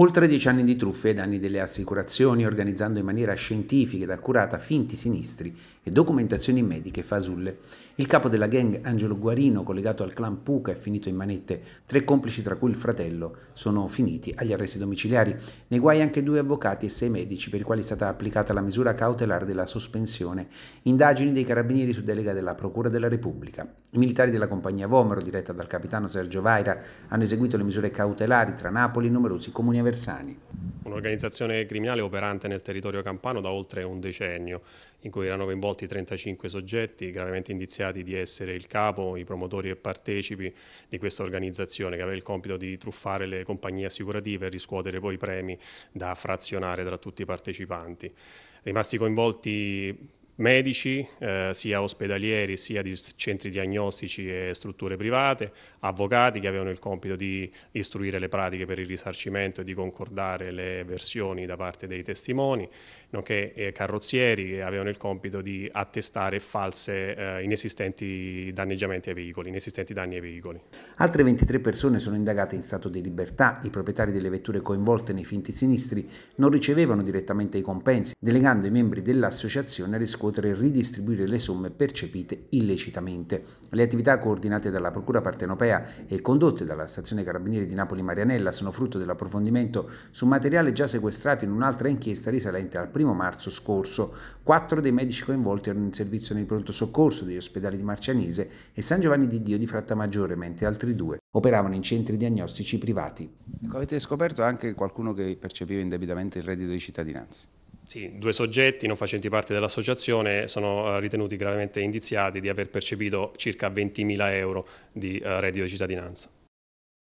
Oltre dieci anni di truffe e danni delle assicurazioni, organizzando in maniera scientifica ed accurata finti sinistri e documentazioni mediche fasulle. Il capo della gang Angelo Guarino, collegato al clan Puca, è finito in manette. Tre complici, tra cui il fratello, sono finiti agli arresti domiciliari. Nei guai anche due avvocati e sei medici, per i quali è stata applicata la misura cautelare della sospensione. Indagini dei carabinieri su delega della Procura della Repubblica. I militari della compagnia Vomero, diretta dal capitano Sergio Vaira, hanno eseguito le misure cautelari tra Napoli e numerosi comuni Versani. Un'organizzazione criminale operante nel territorio campano da oltre un decennio, in cui erano coinvolti 35 soggetti gravemente indiziati di essere il capo, i promotori e partecipi di questa organizzazione che aveva il compito di truffare le compagnie assicurative e riscuotere poi premi da frazionare tra tutti i partecipanti. Rimasti coinvolti medici, eh, sia ospedalieri, sia di centri diagnostici e strutture private, avvocati che avevano il compito di istruire le pratiche per il risarcimento e di concordare le versioni da parte dei testimoni, nonché eh, carrozzieri che avevano il compito di attestare false eh, inesistenti danneggiamenti ai veicoli, inesistenti danni ai veicoli. Altre 23 persone sono indagate in stato di libertà, i proprietari delle vetture coinvolte nei finti sinistri non ricevevano direttamente i compensi, delegando i membri dell'associazione a riscuotere riscuotere e ridistribuire le somme percepite illecitamente. Le attività coordinate dalla Procura Partenopea e condotte dalla Stazione Carabinieri di Napoli Marianella sono frutto dell'approfondimento su materiale già sequestrato in un'altra inchiesta risalente al 1 marzo scorso. Quattro dei medici coinvolti erano in servizio nel pronto soccorso degli ospedali di Marcianise e San Giovanni di Dio di Frattamaggiore, mentre altri due operavano in centri diagnostici privati. Ecco, avete scoperto anche qualcuno che percepiva indebitamente il reddito di cittadinanza? Sì, due soggetti non facenti parte dell'associazione sono eh, ritenuti gravemente indiziati di aver percepito circa 20.000 euro di eh, reddito di cittadinanza.